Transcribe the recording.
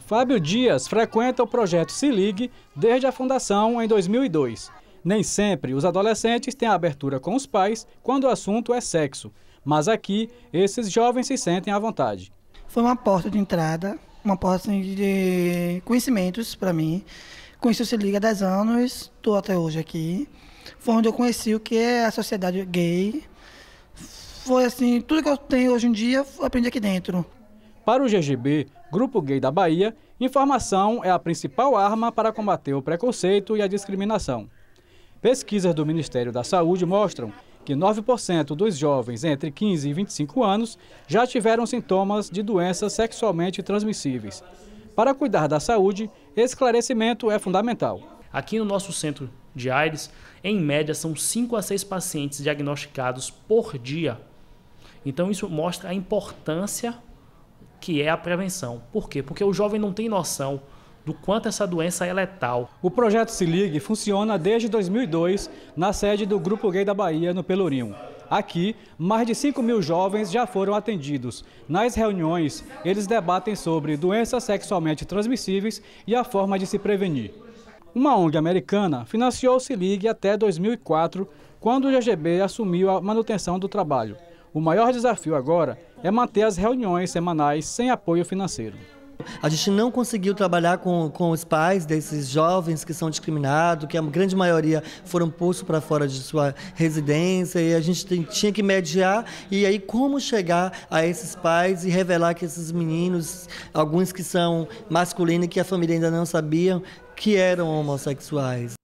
Fábio Dias frequenta o projeto Se Ligue desde a fundação em 2002. Nem sempre os adolescentes têm abertura com os pais quando o assunto é sexo, mas aqui esses jovens se sentem à vontade. Foi uma porta de entrada, uma porta assim, de conhecimentos para mim. Conheci o Se Liga há 10 anos, estou até hoje aqui. Foi onde eu conheci o que é a sociedade gay. Foi assim, tudo que eu tenho hoje em dia, aprendi aqui dentro. Para o GGB, Grupo Gay da Bahia, informação é a principal arma para combater o preconceito e a discriminação. Pesquisas do Ministério da Saúde mostram que 9% dos jovens entre 15 e 25 anos já tiveram sintomas de doenças sexualmente transmissíveis. Para cuidar da saúde, esclarecimento é fundamental. Aqui no nosso centro de Aires, em média, são 5 a 6 pacientes diagnosticados por dia. Então, isso mostra a importância que é a prevenção. Por quê? Porque o jovem não tem noção do quanto essa doença é letal. O projeto Se Ligue funciona desde 2002 na sede do Grupo Gay da Bahia, no Pelourinho. Aqui, mais de 5 mil jovens já foram atendidos. Nas reuniões, eles debatem sobre doenças sexualmente transmissíveis e a forma de se prevenir. Uma ONG americana financiou o Se Ligue até 2004, quando o GGB assumiu a manutenção do trabalho. O maior desafio agora é manter as reuniões semanais sem apoio financeiro. A gente não conseguiu trabalhar com, com os pais desses jovens que são discriminados, que a grande maioria foram postos para fora de sua residência, e a gente tem, tinha que mediar. E aí, como chegar a esses pais e revelar que esses meninos, alguns que são masculinos e que a família ainda não sabia, que eram homossexuais.